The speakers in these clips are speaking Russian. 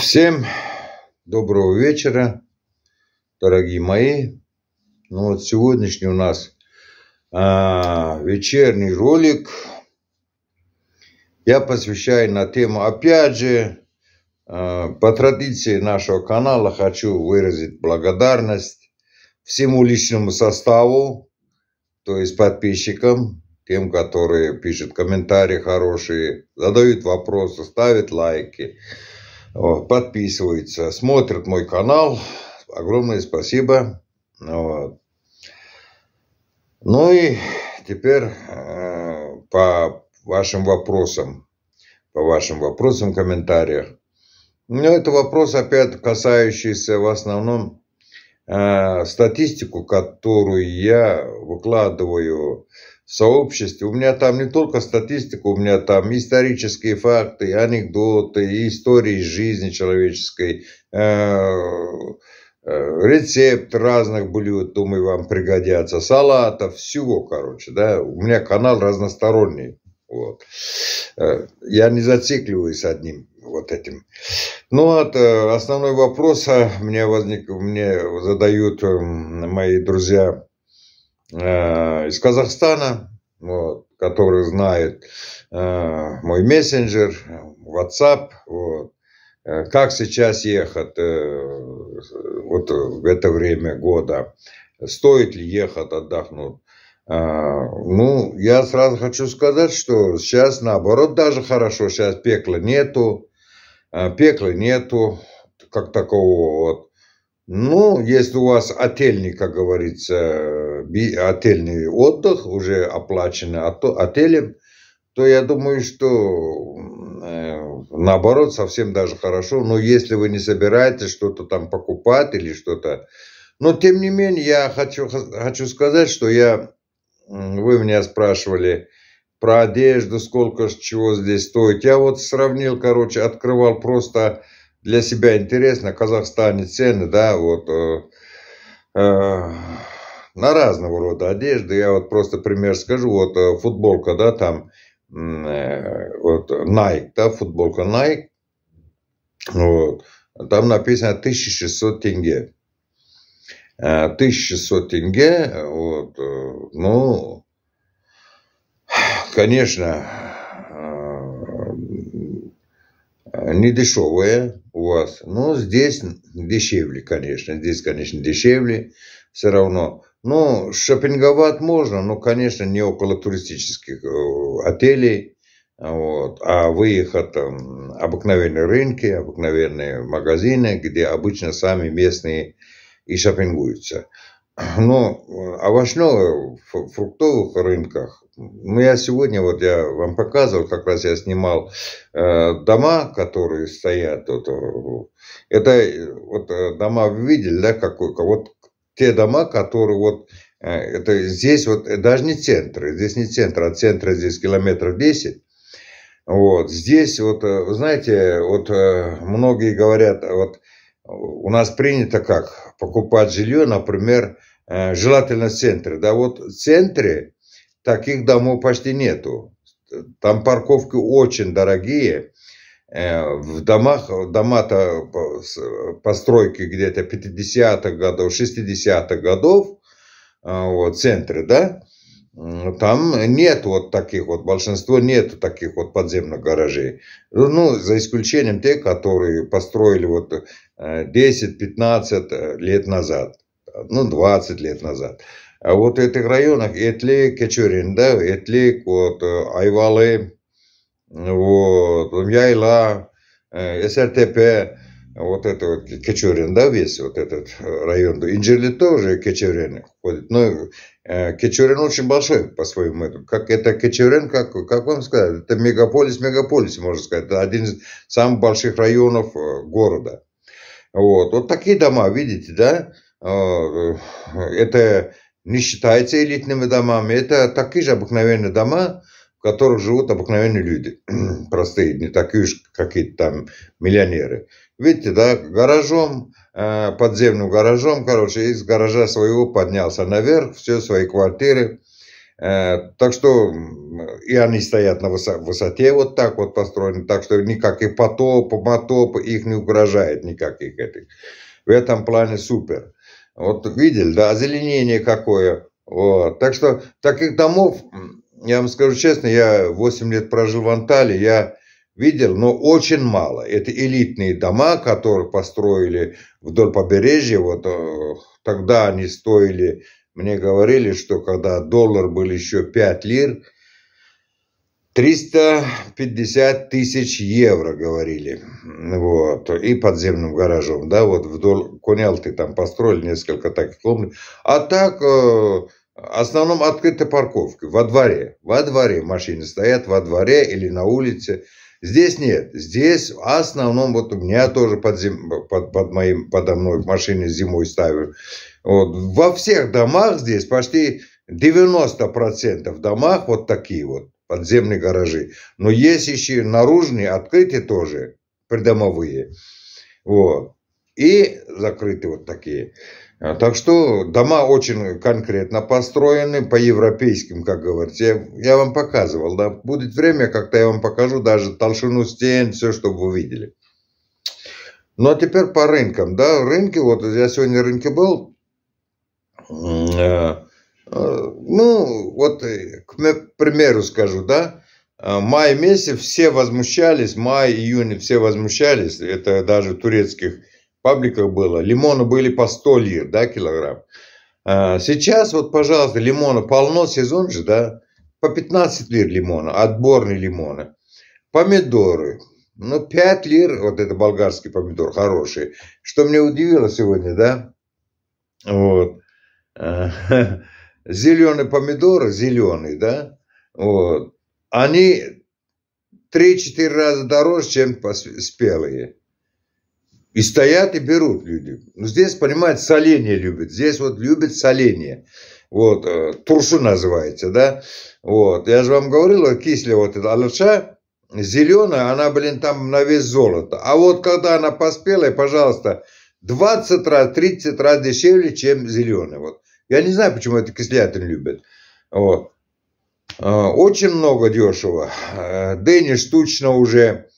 Всем доброго вечера, дорогие мои. Ну вот сегодняшний у нас а, вечерний ролик. Я посвящаю на тему, опять же, а, по традиции нашего канала хочу выразить благодарность всему личному составу, то есть подписчикам, тем, которые пишут комментарии хорошие, задают вопросы, ставят лайки. Вот, подписываются, смотрят мой канал. Огромное спасибо. Вот. Ну и теперь э, по вашим вопросам, по вашим вопросам комментариях. Ну, это вопрос опять касающийся в основном э, статистику, которую я выкладываю сообществе. У меня там не только статистика, у меня там исторические факты, анекдоты, истории жизни человеческой, э, э, рецепт разных блюд, думаю, вам пригодятся, салатов, всего, короче, да. У меня канал разносторонний, вот. Э, я не зацикливаюсь одним вот этим. Ну, от основной вопрос а, мне возник, мне задают эм, мои друзья Э, из Казахстана, вот, который знает э, мой мессенджер, WhatsApp, вот, э, как сейчас ехать э, вот в это время года, стоит ли ехать отдохнуть. А, ну, я сразу хочу сказать, что сейчас наоборот даже хорошо, сейчас пекла нету, а, пекла нету, как такого вот ну, если у вас отельный, как говорится, отельный отдых уже оплачен отелем, то я думаю, что э, наоборот совсем даже хорошо. Но если вы не собираетесь что-то там покупать или что-то... Но тем не менее, я хочу, хочу сказать, что я... Вы меня спрашивали про одежду, сколько чего здесь стоит. Я вот сравнил, короче, открывал просто для себя интересно, Казахстане цены, да, вот э, э, на разного рода одежды. Я вот просто пример скажу, вот э, футболка, да, там, э, вот Nike, да, футболка Nike, вот, там написано 1600 тенге. 1600 э, тенге, вот, э, ну, конечно, э, не дешевые, у вас? Ну, здесь дешевле, конечно. Здесь, конечно, дешевле все равно. Ну, шопинговать можно, но, конечно, не около туристических э, отелей. Вот. А выехать там обыкновенные рынки, обыкновенные магазины, где обычно сами местные и шопингуются. Но ну, э, овощно фруктовых рынках ну, я сегодня, вот я вам показывал, как раз я снимал э, дома, которые стоят. Э, э, вот, это вот дома вы видели, да, какой, вот те дома, которые вот э, это здесь вот, э, даже не центр, здесь не центр, от а центра здесь километров 10. Вот здесь вот, знаете, вот многие говорят, вот у нас принято как покупать жилье, например, желательно в центре. Да вот в центре таких домов почти нету. Там парковки очень дорогие. Э, в домах, дома-то постройки где-то 50-х годов, 60-х годов, э, вот, в центре, да, там нет вот таких вот, большинство нет таких вот подземных гаражей. Ну, за исключением тех, которые построили вот 10-15 э, лет назад, ну, 20 лет назад. А вот в этих районах Этлик, Кечурин, да, Этлик, вот, э, Айвалы, вот, Яйла, э, СРТП, вот это вот Кечурин, да, весь вот этот э, район. Инжирли тоже Кечурин входит, но ну, Кечурин очень большой по-своему. этому. Как это Кечурин, как, как вам сказать, это мегаполис, мегаполис, можно сказать. Это один из самых больших районов города. Вот, вот такие дома, видите, да? Это не считается элитными домами. Это такие же обыкновенные дома, в которых живут обыкновенные люди. Простые, не такие уж какие-то там миллионеры. Видите, да, гаражом, э, подземным гаражом, короче, из гаража своего поднялся наверх, все свои квартиры. Э, так что и они стоят на высоте вот так вот построены, так что никаких потоп, мотоп их не угрожает никаких этих. В этом плане супер. Вот видели, да, озеленение какое. Вот. Так что таких домов, я вам скажу честно, я 8 лет прожил в Анталии, я видел, но очень мало. Это элитные дома, которые построили вдоль побережья. Вот э, тогда они стоили, мне говорили, что когда доллар был еще 5 лир, 350 тысяч евро, говорили, вот, и подземным гаражом, да, вот вдоль Конялты там построили несколько таких комнат, а так, э, в основном открытая парковка, во дворе, во дворе машины стоят, во дворе или на улице, здесь нет, здесь в основном, вот у меня тоже под, зим, под, под моим, подо мной машины зимой ставят, вот, во всех домах здесь почти 90% домах вот такие вот, подземные гаражи. Но есть еще наружные, открытые тоже, придомовые. Вот. И закрытые вот такие. А, так что дома очень конкретно построены по европейским, как говорится. Я, я вам показывал, да. Будет время, как-то я вам покажу даже толщину стен, все, чтобы вы видели. Ну, а теперь по рынкам, да. Рынки, вот я сегодня рынки был. Э, Э, ну, вот, к примеру скажу, да, э, май месяц все возмущались, май, июнь все возмущались, это даже в турецких пабликах было, лимоны были по 100 лир, да, килограмм. Э, сейчас вот, пожалуйста, лимона полно, сезон же, да, по 15 лир лимона, отборные лимоны. Помидоры, ну, 5 лир, вот это болгарский помидор хороший, что мне удивило сегодня, да, вот. зеленый помидор, зеленый, да, вот, они 3-4 раза дороже, чем спелые. И стоят и берут люди. Ну, здесь, понимаете, соление любят. Здесь вот любят соление. Вот, э, туршу называется, да? Вот, я же вам говорил, кисля вот эта алаша, зеленая, она, блин, там на весь золото, А вот когда она поспелая, пожалуйста, 20 раз, 30 раз дешевле, чем зеленая. Вот. Я не знаю, почему это кислятин любят. Вот. Э, очень много дешево. Э, Дэнни штучно уже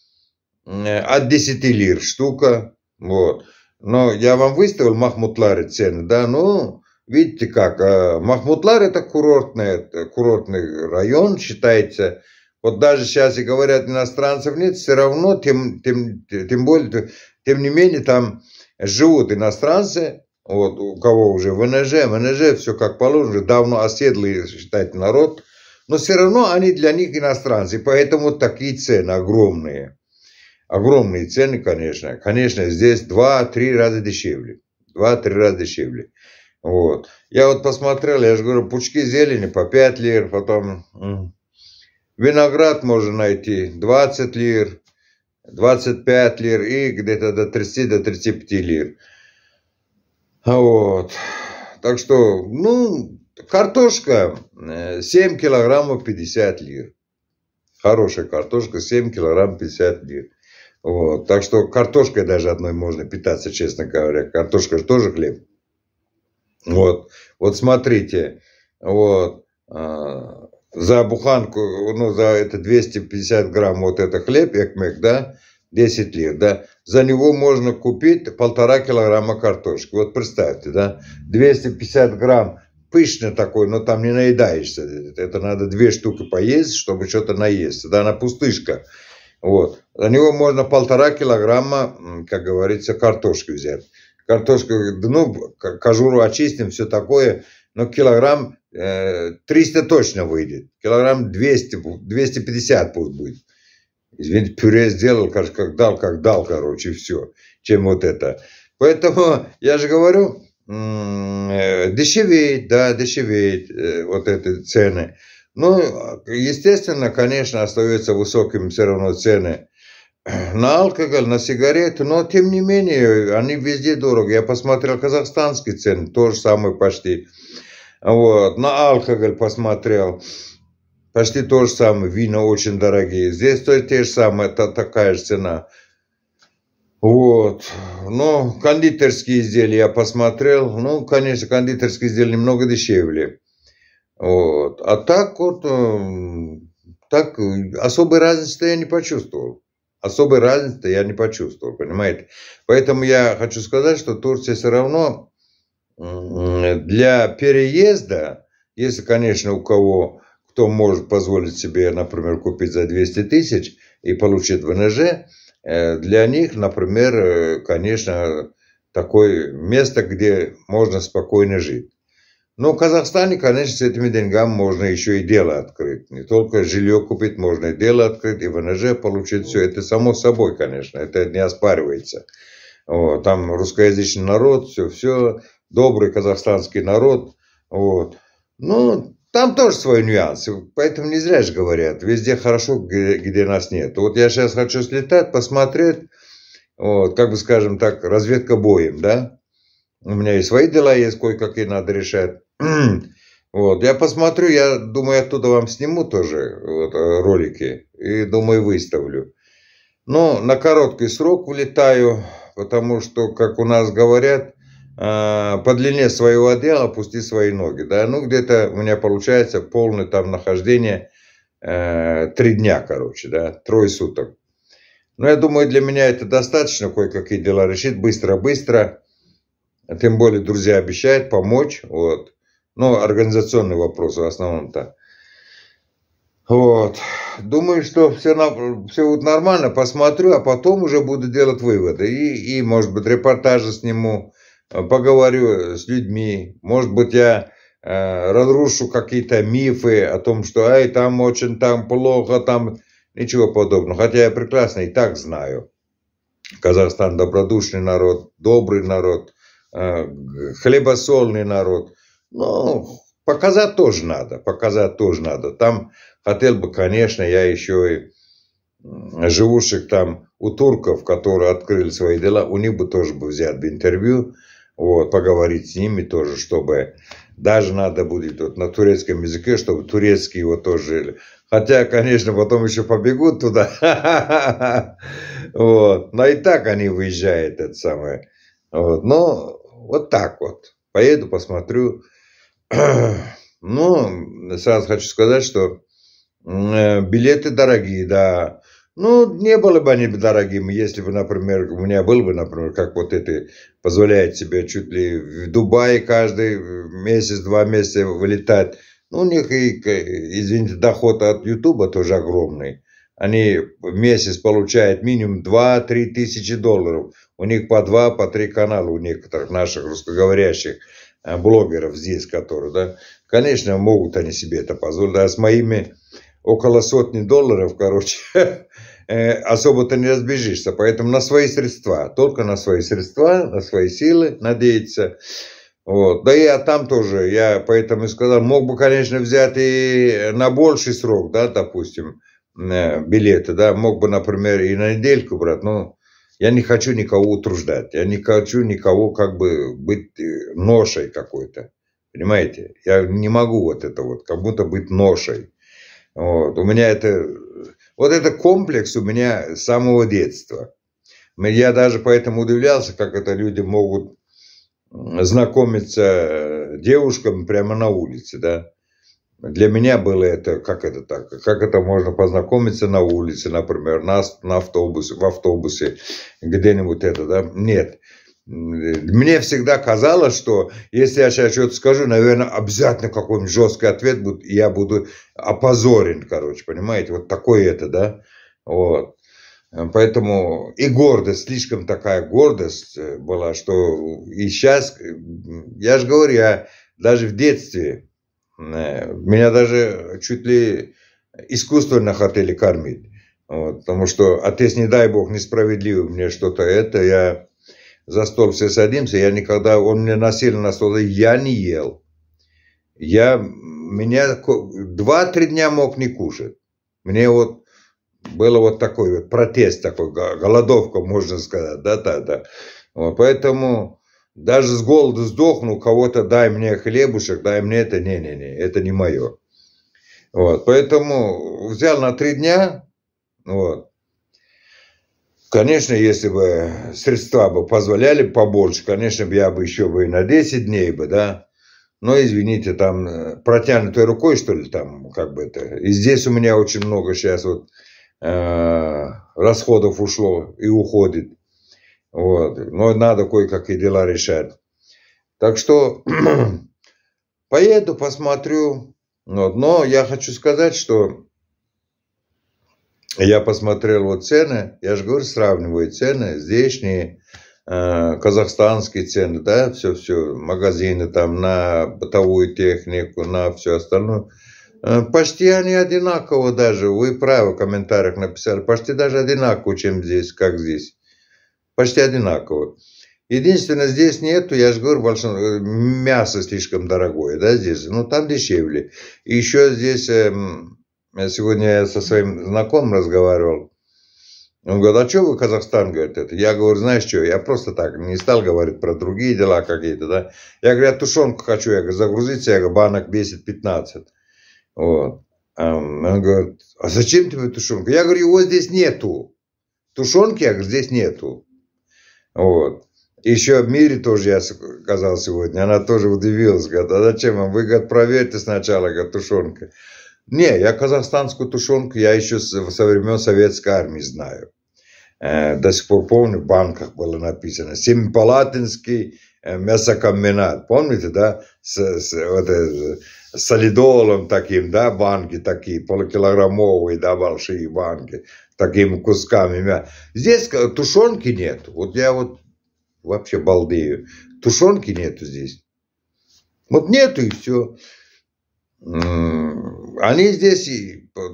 э, от 10 лир штука. Вот. Но я вам выставил Махмутлары цены, да, ну, видите как, Махмутлар это курортный, это курортный район, считается, вот даже сейчас и говорят, иностранцев нет, все равно, тем, тем, тем более, тем не менее, там живут иностранцы, вот у кого уже ВНЖ, ВНЖ, все как положено, давно оседлый, считайте, народ. Но все равно они для них иностранцы, поэтому такие цены огромные. Огромные цены, конечно. Конечно, здесь два-три раза дешевле. два-три раза дешевле. Вот. Я вот посмотрел, я же говорю, пучки зелени по 5 лир, потом виноград можно найти 20 лир, 25 лир и где-то до 30-35 до 35 лир. А вот. Так что, ну, картошка 7 э, килограммов 50 лир. Хорошая картошка 7 килограмм 50 лир. Вот. Так что картошкой даже одной можно питаться, честно говоря. Картошка же тоже хлеб. Вот. Вот смотрите. Вот. Э, за буханку, ну, за это 250 грамм вот это хлеб, экмек, да, 10 лир, да, за него можно купить полтора килограмма картошки. Вот представьте, да, 250 грамм пышно такой, но там не наедаешься. Это надо две штуки поесть, чтобы что-то наесться. Да, она пустышка. Вот. За него можно полтора килограмма, как говорится, картошки взять. Картошку, ну, кожуру очистим, все такое. Но килограмм э, 300 точно выйдет. Килограмм 200, 250 пусть будет. Извините, пюре сделал, как, как дал, как дал, короче, все, чем вот это. Поэтому я же говорю, э, дешевеет, да, дешевеет э, вот эти цены. Ну, естественно, конечно, остаются высокими все равно цены на алкоголь, на сигареты, но тем не менее, они везде дороги. Я посмотрел казахстанские цены, то же самое почти. Вот, на алкоголь посмотрел. Почти то же самое. Вина очень дорогие. Здесь то те же самые. Это такая же цена. Вот. Но кондитерские изделия я посмотрел. Ну, конечно, кондитерские изделия немного дешевле. Вот. А так вот, э, так особой разницы я не почувствовал. Особой разницы я не почувствовал, понимаете? Поэтому я хочу сказать, что Турция все равно для переезда, если, конечно, у кого кто может позволить себе, например, купить за 200 тысяч и получить ВНЖ, э, для них, например, э, конечно, такое место, где можно спокойно жить. Но в Казахстане, конечно, с этими деньгами можно еще и дело открыть. Не только жилье купить, можно и дело открыть, и ВНЖ получить. Все это само собой, конечно, это не оспаривается. Вот, там русскоязычный народ, все, все, добрый казахстанский народ. Вот. Ну, там тоже свой нюанс, поэтому не зря же говорят, везде хорошо, где, где нас нет. Вот я сейчас хочу слетать, посмотреть, вот, как бы скажем так, разведка боем, да? У меня и свои дела есть, кое-какие надо решать. Вот, я посмотрю, я думаю, оттуда вам сниму тоже вот, э, ролики и, думаю, выставлю. Но ну, на короткий срок влетаю, потому что, как у нас говорят, а, по длине своего отдела, опусти свои ноги. Да, ну где-то у меня получается полное там нахождение э, три дня, короче, да, трое суток. Но ну, я думаю, для меня это достаточно кое-какие дела решить быстро-быстро. Тем более, друзья обещают помочь. Вот. Но ну, организационный вопрос в основном-то. Вот. Думаю, что все, на, все будет нормально. Посмотрю, а потом уже буду делать выводы. И, и может быть, репортажи сниму Э, поговорю э, с людьми. Может быть, я э, разрушу какие-то мифы о том, что «Эй, там очень там плохо, там...» Ничего подобного. Хотя я прекрасно и так знаю. Казахстан добродушный народ, добрый народ, э, хлебосольный народ. Но показать тоже надо, показать тоже надо. Там хотел бы, конечно, я еще и живущих там у турков, которые открыли свои дела, у них бы тоже бы взять бы интервью, вот, поговорить с ними тоже, чтобы даже надо будет вот на турецком языке, чтобы турецкие его тоже жили. Хотя, конечно, потом еще побегут туда. вот. Но и так они выезжают, это самое. Вот. Но вот так вот. Поеду, посмотрю. ну, сразу хочу сказать, что э, билеты дорогие, да. Ну, не было бы они дорогими, если бы, например, у меня был бы, например, как вот это позволяет себе чуть ли в Дубае каждый э, месяц, два месяца вылетать. Ну, у них и, извините, доход от Ютуба тоже огромный. Они в месяц получают минимум 2-3 тысячи долларов. У них по 2, по 3 канала у некоторых наших русскоговорящих э, блогеров здесь, которые, да. Конечно, могут они себе это позволить. А с моими около сотни долларов, короче, Э, особо-то не разбежишься. Поэтому на свои средства, только на свои средства, на свои силы надеяться. Вот. Да я там тоже, я поэтому и сказал, мог бы, конечно, взять и на больший срок, да, допустим, э, билеты, да, мог бы, например, и на недельку брать, но я не хочу никого утруждать, я не хочу никого как бы быть э, ношей какой-то, понимаете? Я не могу вот это вот, как будто быть ношей. Вот. У меня это вот это комплекс у меня с самого детства. Я даже поэтому удивлялся, как это люди могут знакомиться э, девушкам прямо на улице, да. Для меня было это, как это так, как это можно познакомиться на улице, например, на, на автобусе, в автобусе, где-нибудь это, да. Нет, мне всегда казалось, что если я сейчас что-то скажу, наверное, обязательно какой-нибудь жесткий ответ будет, и я буду опозорен, короче, понимаете, вот такое это, да, вот. Поэтому и гордость, слишком такая гордость э, была, что и сейчас, э, я же говорю, я даже в детстве, э, меня даже чуть ли искусственно хотели кормить. Вот, потому что отец, не дай бог, несправедливый мне что-то это, я за стол все садимся, я никогда, он мне насильно на стол, я не ел. Я, меня два-три дня мог не кушать. Мне вот было вот такой вот протест такой, голодовка, можно сказать, да, да, да. Вот, поэтому даже с голода сдохну, кого-то дай мне хлебушек, дай мне это, не-не-не, это не мое. Вот, поэтому взял на три дня, вот, Конечно, если бы средства бы позволяли побольше, конечно, я бы еще бы и на 10 дней бы, да. Но, извините, там э, протянутой рукой, что ли, там, как бы это. И здесь у меня очень много сейчас вот э, расходов ушло и уходит. Вот. Но надо кое-как и дела решать. Так что поеду, посмотрю. Вот. Но я хочу сказать, что я посмотрел вот цены, я же говорю, сравниваю цены, здешние, э, казахстанские цены, да, все-все, магазины там на бытовую технику, на все остальное. Э, почти они одинаково даже, вы правы в комментариях написали, почти даже одинаково, чем здесь, как здесь. Почти одинаково. Единственное, здесь нету, я же говорю, большинство, э, мясо слишком дорогое, да, здесь, ну, там дешевле. И еще здесь... Э, Сегодня я со своим знакомым разговаривал. Он говорит, а что вы Казахстан, говорит, это? Я говорю, знаешь что, я просто так не стал говорить про другие дела какие-то, да. Я говорю, я тушенку хочу, я говорю, загрузить, я говорю, банок весит 15. Вот. Эм, он говорит, а зачем тебе тушенка? Я говорю, его здесь нету. Тушенки, я говорю, здесь нету. Вот. Еще в мире тоже я сказал сегодня, она тоже удивилась, говорит, а зачем вам? Вы, говорит, проверьте сначала, говорит, тушенка. Не, я казахстанскую тушенку я еще со времен советской армии знаю. Э, до сих пор помню, в банках было написано. Семипалатинский э, мясокомбинат. Помните, да? С, с, вот, э, с солидолом таким, да, банки такие, полукилограммовые, да, большие банки, такими кусками Здесь тушенки нет. Вот я вот вообще балдею. Тушенки нету здесь. Вот нету и все они здесь,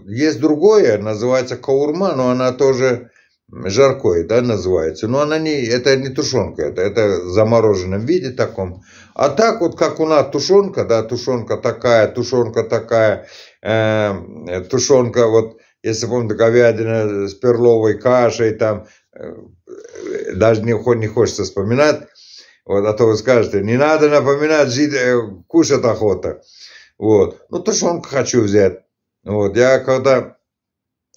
есть другое, называется каурма, но она тоже жаркое, да, называется. Но она не, это не тушенка, это, это в замороженном виде таком. А так вот, как у нас тушенка, да, тушенка такая, тушенка такая, э, тушенка вот, если помню, говядина с перловой кашей там, э, даже не, не хочется вспоминать, вот, а то вы скажете, не надо напоминать, жить, э, кушать охота. Вот. Ну, тушенку хочу взять. Вот. Я когда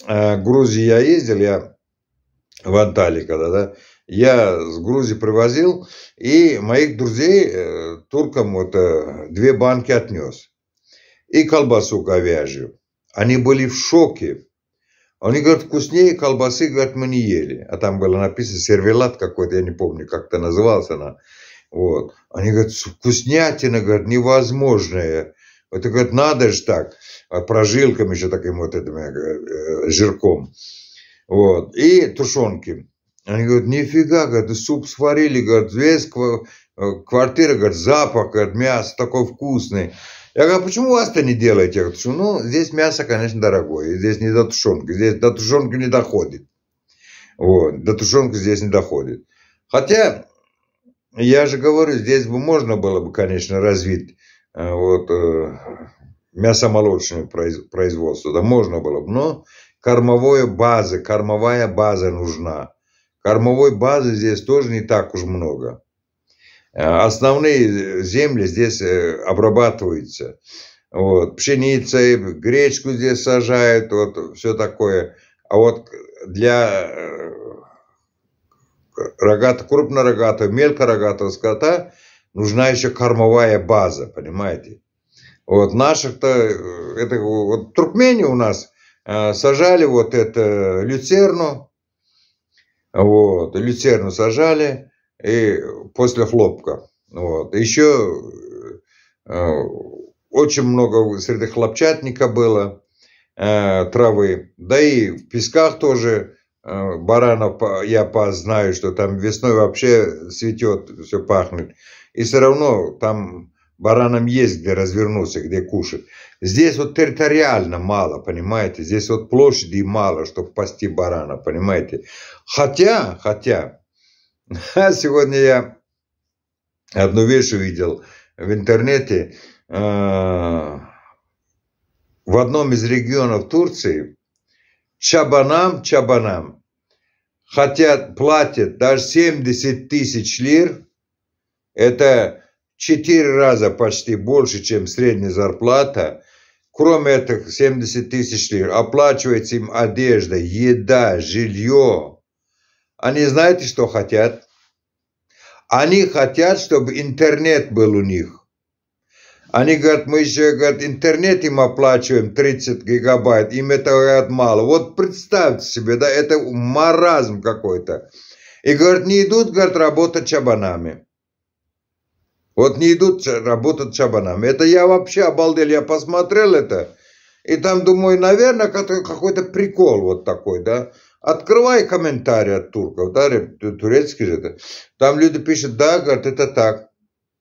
э, в Грузии я ездил, я в Анталии когда, да, я с Грузии привозил, и моих друзей э, туркам вот э, две банки отнес. И колбасу говяжью. Они были в шоке. Они говорят, вкуснее колбасы, говорят, мы не ели. А там было написано сервелат какой-то, я не помню, как это называлась она. Вот. Они говорят, вкуснятина, говорят, невозможная. Это, говорит, надо же так, а прожилками еще таким вот этим э, жирком. Вот. И тушенки. Они говорят, нифига, говорят, суп сварили, говорят, весь э, квартира, говорят, запах, говорят, мясо такой вкусный. Я говорю, «А почему вас-то не делаете? Я говорю, ну, здесь мясо, конечно, дорогое, здесь не до тушенки, здесь до тушенки не доходит. Вот, до тушенки здесь не доходит. Хотя, я же говорю, здесь бы можно было бы, конечно, развить Э, вот, э, мясомолочное производство, да можно было бы, но кормовая база, кормовая база нужна. Кормовой базы здесь тоже не так уж много. Э, основные земли здесь обрабатываются. Вот. пшеница, гречку здесь сажают, вот все такое. А вот для рогатого, крупнорогатого, мелкорогатого скота – Нужна еще кормовая база, понимаете? Вот наших-то, э, это вот туркмени у нас э, сажали вот это люцерну, вот, люцерну сажали и после хлопка. Вот. Еще э, очень много среди хлопчатника было э, травы. Да и в песках тоже э, баранов я знаю, что там весной вообще цветет, все пахнет. И все равно там баранам есть где развернуться, где кушать. Здесь вот территориально мало, понимаете? Здесь вот площади мало, чтобы пасти барана, понимаете? Хотя, хотя, сегодня я одну вещь увидел в интернете. Э, в одном из регионов Турции чабанам, чабанам хотят, платят даже 70 тысяч лир – это четыре раза почти больше, чем средняя зарплата. Кроме этих 70 тысяч лир. Оплачивается им одежда, еда, жилье. Они знаете, что хотят? Они хотят, чтобы интернет был у них. Они говорят, мы еще говорят, интернет им оплачиваем 30 гигабайт, им этого говорят, мало. Вот представьте себе, да, это маразм какой-то. И говорят, не идут, говорят, работать чабанами. Вот не идут работать шабанами. Это я вообще обалдел, я посмотрел это. И там думаю, наверное, какой-то прикол вот такой, да. Открывай комментарии от турков, да, турецкий же это. Там люди пишут, да, говорят, это так.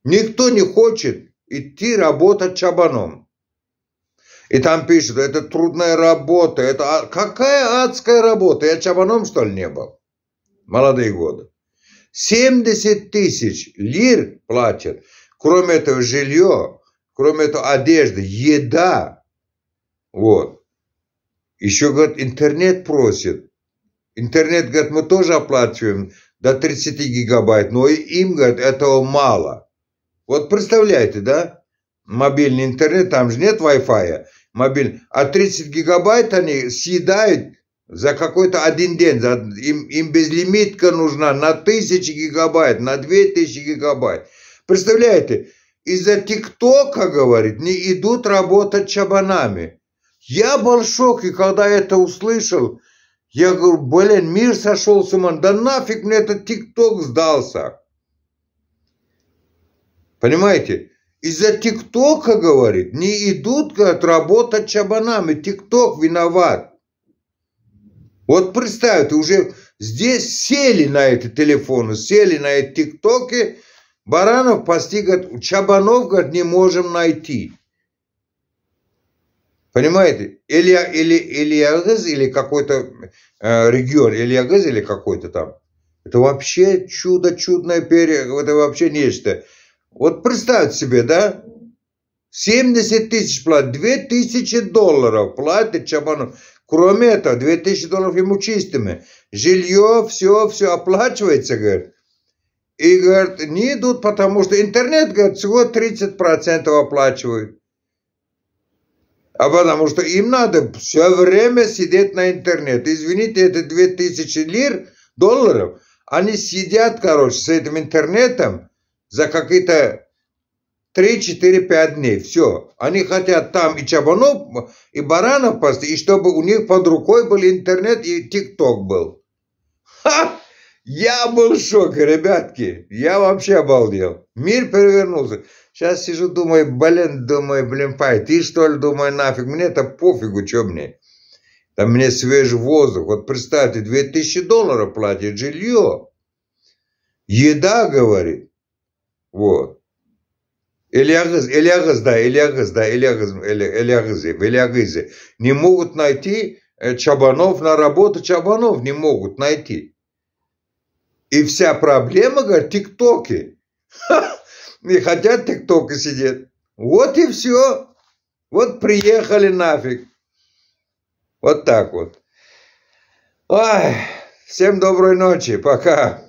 Никто не хочет идти работать чабаном. И там пишут, это трудная работа, это а, какая адская работа, я чабаном что ли не был? Молодые годы. 70 тысяч лир платят. Кроме этого жилье, кроме этого одежда, еда. Вот. Еще, говорит, интернет просит. Интернет, говорит, мы тоже оплачиваем до 30 гигабайт, но им, говорят этого мало. Вот представляете, да? Мобильный интернет, там же нет Wi-Fi. Мобильный. А 30 гигабайт они съедают за какой-то один день. За, им, им безлимитка нужна на тысячи гигабайт, на две тысячи гигабайт. Представляете, из-за ТикТока, говорит, не идут работать чабанами. Я был в шоке, когда это услышал. Я говорю, блин, мир сошел с ума. Да нафиг мне этот ТикТок сдался. Понимаете? Из-за ТикТока, говорит, не идут говорит, работать чабанами. ТикТок виноват. Вот представь, ты уже здесь сели на эти телефоны, сели на эти тиктоки, Баранов постиг, Чабанов, говорит, не можем найти. Понимаете? Или, или, или Ягыз, или какой-то э, регион, или Ягыз, или какой-то там. Это вообще чудо, чудное перья, это вообще нечто. Вот представьте себе, да? 70 тысяч платят, 2 тысячи долларов платит Чабанов. Кроме этого, 2000 долларов ему чистыми. Жилье, все, все оплачивается, говорит. И, говорит, не идут, потому что интернет, говорит, всего 30% оплачивают. А потому что им надо все время сидеть на интернет. Извините, это 2000 лир, долларов. Они сидят, короче, с этим интернетом за какие-то 3-4-5 дней. Все. Они хотят там и чабанов, и баранов пасти, и чтобы у них под рукой был интернет и тикток был. Ха! Я был в шоке, ребятки. Я вообще обалдел. Мир перевернулся. Сейчас сижу, думаю, блин, думаю, блин, пай, ты что ли, думаю, нафиг. Мне это пофигу, что мне. Там мне свежий воздух. Вот представьте, 2000 долларов платит жилье. Еда, говорит. Вот. Элиагыз, Элиагыз, да, Элиагыз, да, Элиагыз, Элиагызы, Элиагызы не могут найти э, Чабанов на работу, Чабанов не могут найти. И вся проблема, говорит, тиктоки. Не хотят тиктоки сидеть. Вот и все. Вот приехали нафиг. Вот так вот. Ой, всем доброй ночи. Пока.